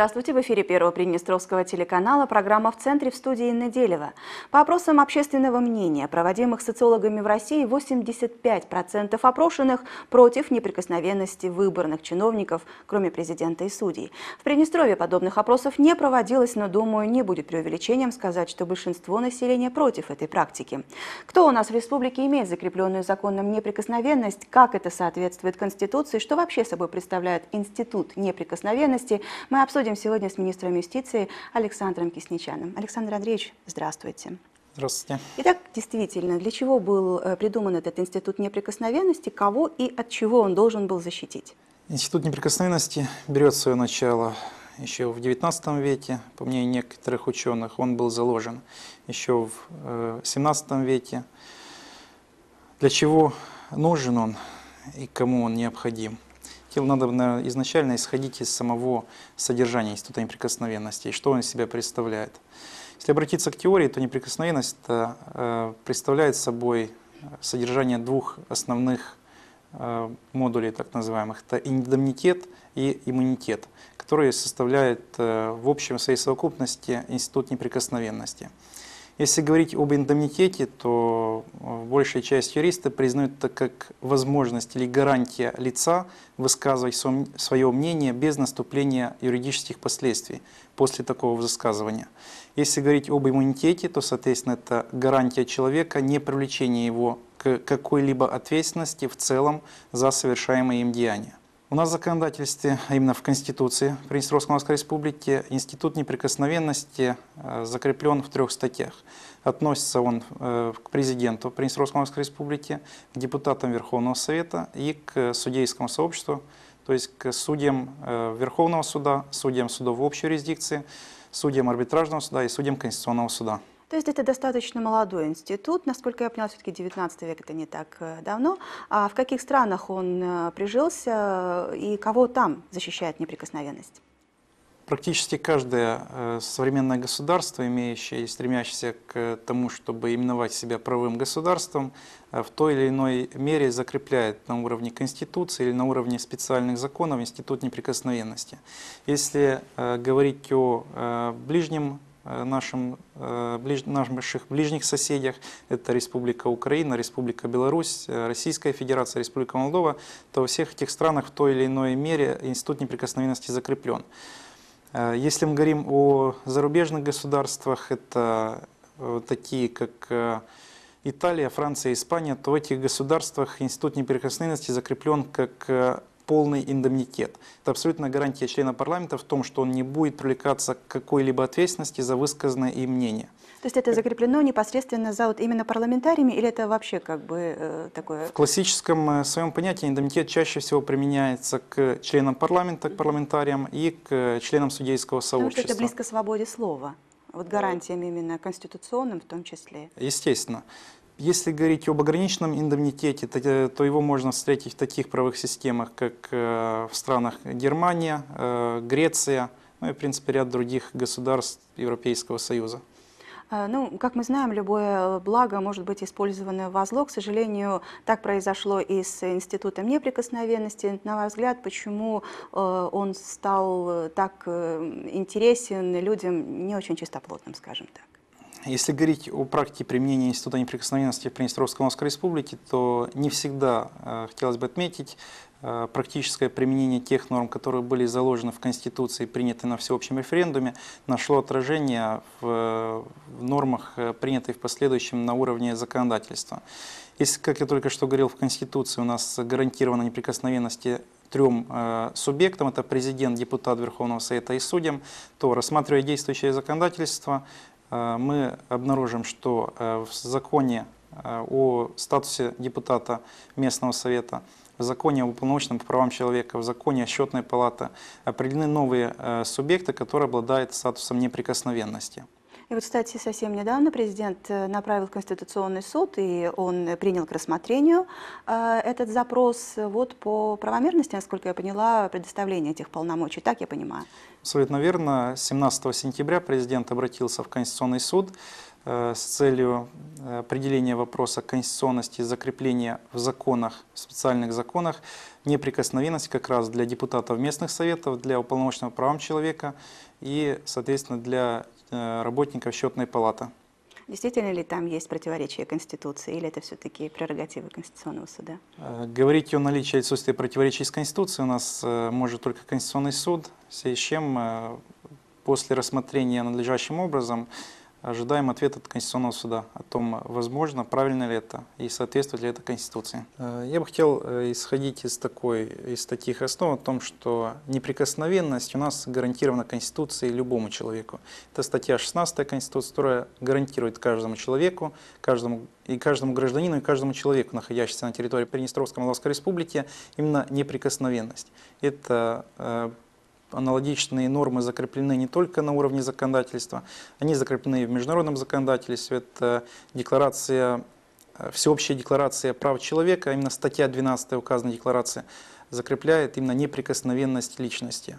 Здравствуйте, в эфире Первого Приднестровского телеканала программа «В центре» в студии Неделева. По опросам общественного мнения, проводимых социологами в России, 85% опрошенных против неприкосновенности выборных чиновников, кроме президента и судей. В Приднестровье подобных опросов не проводилось, но, думаю, не будет преувеличением сказать, что большинство населения против этой практики. Кто у нас в республике имеет закрепленную законом неприкосновенность, как это соответствует Конституции, что вообще собой представляет институт неприкосновенности, мы обсудим Обсудим сегодня с министром юстиции Александром Кисничаном. Александр Андреевич, здравствуйте. Здравствуйте. Итак, действительно, для чего был э, придуман этот институт неприкосновенности, кого и от чего он должен был защитить? Институт неприкосновенности берет свое начало еще в XIX веке, по мнению некоторых ученых, он был заложен еще в XVII э, веке. Для чего нужен он и кому он необходим? Хотел, надо наверное, изначально исходить из самого содержания Института неприкосновенности, что он из себя представляет. Если обратиться к теории, то неприкосновенность э, представляет собой содержание двух основных э, модулей, так называемых. Это индемнитет и иммунитет, которые составляют э, в общем своей совокупности Институт неприкосновенности. Если говорить об индемнитете, то э, большая часть юристов признают это как возможность или гарантия лица высказывать свое мнение без наступления юридических последствий после такого высказывания. Если говорить об иммунитете, то, соответственно, это гарантия человека не привлечения его к какой-либо ответственности в целом за совершаемые им деяния. У нас в законодательстве, а именно в Конституции Приднестровской Республики, институт неприкосновенности э, закреплен в трех статьях. Относится он э, к президенту Приднестровской Республики, к депутатам Верховного Совета и к судейскому сообществу, то есть к судьям э, Верховного Суда, судьям судов общей юрисдикции, судьям арбитражного суда и судьям Конституционного Суда. То есть это достаточно молодой институт, насколько я поняла, все-таки 19 век это не так э, давно. А в каких странах он э, прижился э, и кого там защищает неприкосновенность? Практически каждое современное государство, имеющее и стремящееся к тому, чтобы именовать себя правым государством, в той или иной мере закрепляет на уровне Конституции или на уровне специальных законов институт неприкосновенности. Если говорить о ближнем Э, нашим, э, ближ, наших ближних соседях. Это Республика Украина, Республика Беларусь, э, Российская Федерация, Республика Молдова. То во всех этих странах в той или иной мере институт неприкосновенности закреплен. Если мы говорим о зарубежных государствах, это такие как Италия, Франция, Испания, то в этих государствах институт неприкосновенности закреплен как полный индемнитет. Это абсолютно гарантия члена парламента в том, что он не будет привлекаться к какой-либо ответственности за высказанное им мнение. То есть это закреплено непосредственно за вот именно парламентариями или это вообще как бы э, такое? В классическом э, своем понятии индемнитет чаще всего применяется к членам парламента, к парламентариям и к членам судейского сообщества. Потому что это близко свободе слова, вот гарантиям именно конституционным в том числе. Естественно. Если говорить об ограниченном индемнитете, э, то, его можно встретить в таких правовых системах, как э, в странах Германия, э, Греция, ну и, в принципе, ряд других государств Европейского Союза. Ну, как мы знаем, любое благо может быть использовано во зло. К сожалению, так произошло и с институтом неприкосновенности. На ваш взгляд, почему он стал так интересен людям не очень чистоплотным, скажем так? Если говорить о практике применения Института неприкосновенности в Приднестровской Луганской Республике, то не всегда, э, хотелось бы отметить, э, практическое применение тех норм, которые были заложены в Конституции, приняты на всеобщем референдуме, нашло отражение в нормах, э, принятых в последующем на уровне законодательства. Если, как я только что говорил, в Конституции у нас гарантирована неприкосновенность трем субъектам, это президент, депутат Верховного Совета и судьям, то рассматривая действующее законодательство, Э, мы обнаружим, что э, в законе э, о статусе депутата местного совета, в законе об уполномоченном по правам человека, в законе о счетной палате определены новые субъекты, которые обладают статусом неприкосновенности. И вот, кстати, совсем недавно президент э, направил в Конституционный суд, и он принял к рассмотрению э, этот запрос э, вот по правомерности, насколько я поняла, предоставления этих полномочий. Так я понимаю? Абсолютно верно. 17 сентября президент обратился в Конституционный суд с целью определения вопроса конституционности закрепления в законах, в специальных законах, неприкосновенность как раз для депутатов местных советов, для уполномоченного правом человека и, соответственно, для Э, работников счетной палаты. Действительно ли там есть противоречие Конституции, или это все-таки прерогативы Конституционного суда? Э, говорить о наличии и отсутствии противоречий с Конституцией у нас э, может только Конституционный суд, в связи с чем после рассмотрения надлежащим образом Ожидаем ответ от Конституционного суда о том, возможно, правильно ли это и соответствует ли это Конституции. Э, я бы хотел э, исходить из, такой, из таких основ о том, что неприкосновенность у нас гарантирована Конституцией любому человеку. Это статья 16 Конституции, которая гарантирует каждому человеку, каждому и каждому гражданину, и каждому человеку, находящемуся на территории Приднестровской Молдавской Республики, именно неприкосновенность. Это э, аналогичные нормы закреплены не только на уровне законодательства, они закреплены и в международном законодательстве. Это декларация, э, всеобщая декларация прав человека, а именно статья 12 указанной декларации закрепляет именно неприкосновенность личности.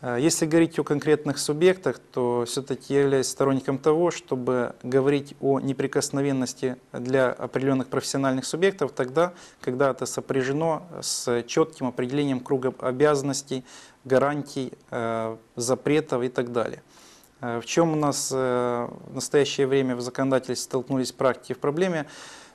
Э, если говорить о конкретных субъектах, то все-таки я являюсь сторонником того, чтобы говорить о неприкосновенности для определенных профессиональных субъектов тогда, когда это сопряжено с четким определением круга обязанностей, гарантий, э, запретов и так далее. Э, в чем у нас в настоящее время в законодательстве столкнулись практики в проблеме?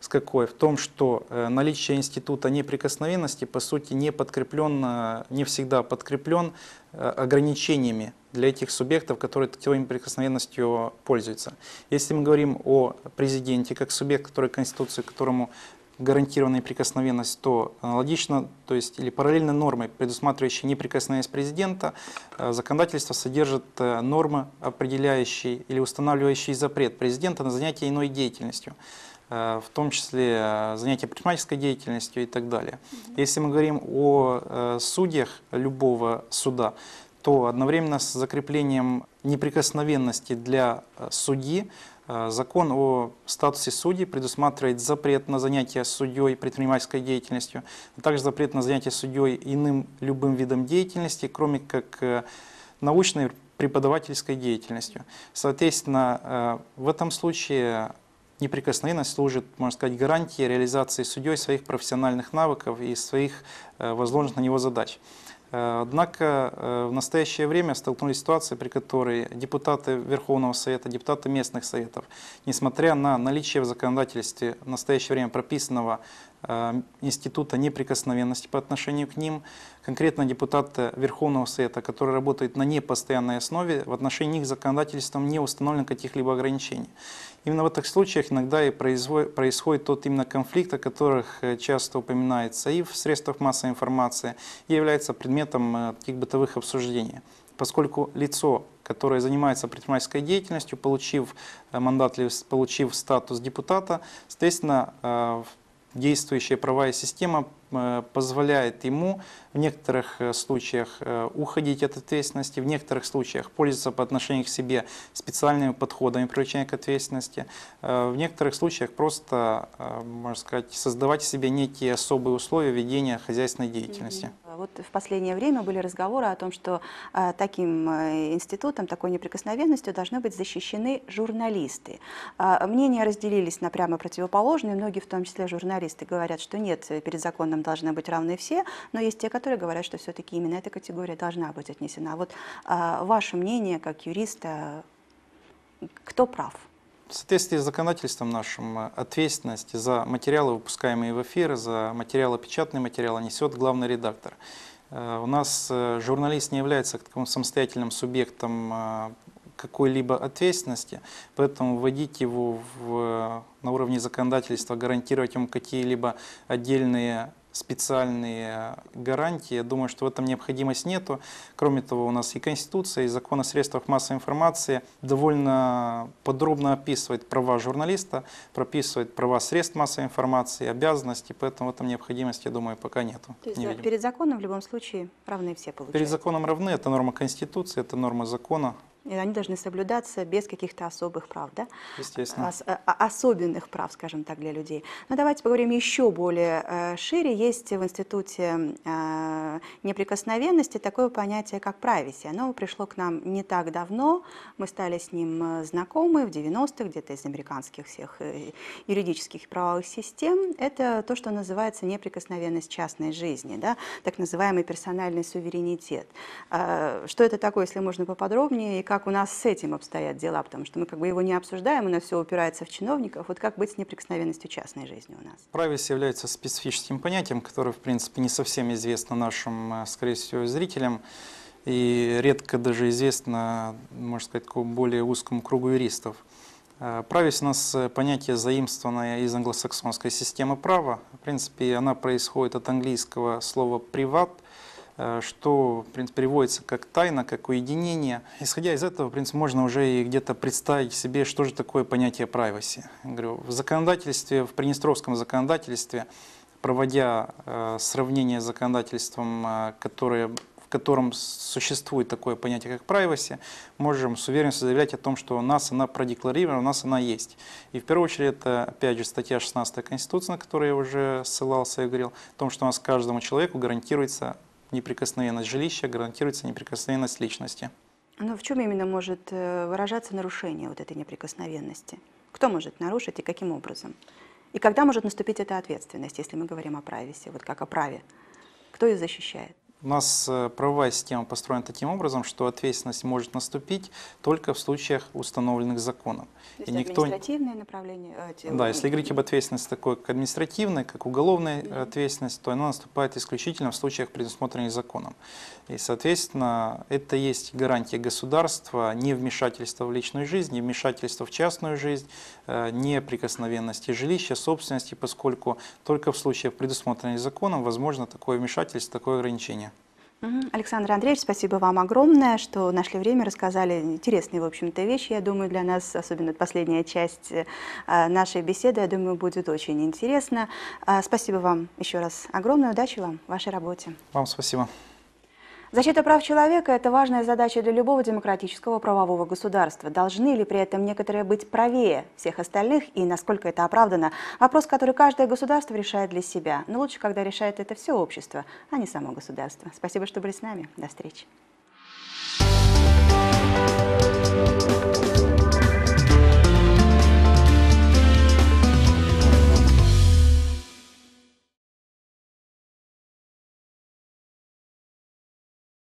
с какой? В том, что э, наличие института неприкосновенности, по сути, не подкреплен, э, не всегда подкреплен э, ограничениями для этих субъектов, которые такой неприкосновенностью пользуются. Если мы говорим о президенте как субъект, который Конституции, которому гарантированная неприкосновенность, то аналогично, то есть или параллельно нормы, предусматривающие неприкосновенность президента, законодательство содержит нормы, определяющие или устанавливающие запрет президента на занятие иной деятельностью. Э, в том числе э, занятия предпринимательской деятельностью и так далее. Если мы говорим о э, судьях любого суда, то одновременно с закреплением неприкосновенности для судьи Закон о статусе судьи предусматривает запрет на занятие судьей предпринимательской деятельностью, а также запрет на занятие судьей иным любым видом деятельности, кроме как научной преподавательской деятельностью. Соответственно, в этом случае неприкосновенность служит, можно сказать, гарантией реализации судьей своих профессиональных навыков и своих э, возложенных на него задач. Э, однако э, в настоящее время столкнулись с ситуацией, при которой депутаты Верховного Совета, депутаты местных советов, несмотря на наличие в законодательстве в настоящее время прописанного Э, института неприкосновенности по отношению к ним, конкретно депутата э, Верховного Совета, который работает на непостоянной основе, в отношении их законодательством не установлено каких-либо ограничений. Именно в этих случаях иногда и происходит тот именно конфликт, о которых э, часто упоминается и в средствах массовой информации, и является предметом таких бытовых обсуждений поскольку лицо, которое занимается предпринимательской деятельностью, получив мандат или получив статус депутата, соответственно, действующая правовая система э, позволяет ему в некоторых э, случаях э, уходить от ответственности, в некоторых случаях пользоваться по отношению к себе специальными подходами привлечения к ответственности, в некоторых случаях просто, можно сказать, создавать себе некие особые условия ведения хозяйственной деятельности. Вот в последнее время были разговоры о том, что э, таким э, институтом, такой неприкосновенностью должны быть защищены журналисты. Э, мнения разделились на прямо противоположные. Многие, в том числе журналисты, говорят, что нет, перед законом должны быть равны все, но есть те, которые говорят, что все-таки именно эта категория должна быть отнесена. Вот ваше мнение как юриста, кто прав? В соответствии с законодательством нашим э, ответственность за материалы, выпускаемые в эфир, за материалы, печатные материалы несет главный редактор. Э, у нас э, журналист не является таким самостоятельным субъектом какой-либо ответственности, поэтому вводить его в, на уровне законодательства, гарантировать ему какие-либо отдельные специальные гарантии. Я думаю, что в этом необходимость нету. Кроме того, у нас и Конституция, и закон о средствах массовой информации довольно подробно описывает права журналиста, прописывает права средств массовой информации, обязанности, поэтому в этом необходимости, я думаю, пока нету. То есть не да, перед законом в любом случае равны все получается? Перед законом равны, это норма Конституции, это норма закона они должны соблюдаться без каких-то особых прав, да? Естественно. Ос э, особенных прав, скажем так, для людей. Но ну, давайте поговорим еще более э, шире. Есть в Институте э, неприкосновенности такое понятие, как privacy. Оно пришло к нам не так давно. Мы стали с ним э, знакомы в 90-х, где-то из американских всех э, юридических и правовых систем. Это то, что называется неприкосновенность частной жизни, да? так называемый персональный суверенитет. Э, что это такое, если можно поподробнее, и как как у нас с этим обстоят дела, потому что мы как бы его не обсуждаем, у нас все упирается в чиновников. Вот как быть с неприкосновенностью частной жизни у нас? Правильность является специфическим понятием, которое, в принципе, не совсем известно нашим, э, скорее всего, зрителям. И редко даже известно, можно сказать, более узкому кругу юристов. Э, правильность у нас э, понятие заимствованное из англосаксонской системы права. В принципе, она происходит от английского слова «приват», Э, что, в принципе, приводится как тайна, как уединение. Исходя из этого, в принципе, можно уже и где-то представить себе, что же такое понятие privacy. говорю, в законодательстве, в приднестровском законодательстве, проводя э, сравнение с законодательством, э, которое в котором существует такое понятие, как privacy, можем с уверенностью заявлять о том, что у нас она продекларирована, у нас она есть. И в первую очередь это, опять же, статья 16 Конституции, на которую я уже ссылался и говорил, о том, что у нас каждому человеку гарантируется неприкосновенность жилища, гарантируется неприкосновенность личности. Но в чем именно может э, выражаться нарушение вот этой неприкосновенности? Кто может нарушить и каким образом? И когда может наступить эта ответственность, если мы говорим о прависе, вот как о праве? Кто ее защищает? У нас э, правовая система построена таким образом, что ответственность может наступить только в случаях установленных законом. То есть и никто... административные направления? Э, да, если говорить об ответственности такой, как административная, как уголовная mm -hmm. ответственность, то она наступает исключительно в случаях, предусмотренных законом. И, соответственно, это есть гарантия государства, не вмешательство в личную жизнь, не вмешательство в частную жизнь, э, не прикосновенности жилища, собственности, поскольку только в случаях, предусмотренных законом, возможно такое вмешательство, такое ограничение. Александр Андреевич, спасибо вам огромное, что нашли время, рассказали интересные, в общем-то, вещи, я думаю, для нас, особенно последняя часть э, нашей беседы, я думаю, будет очень интересно. А, спасибо вам еще раз огромное, удачи вам в вашей работе. Вам спасибо. Защита прав человека – это важная задача для любого демократического правового государства. Должны ли при этом некоторые быть правее всех остальных и насколько это оправдано? Вопрос, который каждое государство решает для себя. Но лучше, когда решает это все общество, а не само государство. Спасибо, что были с нами. До встречи.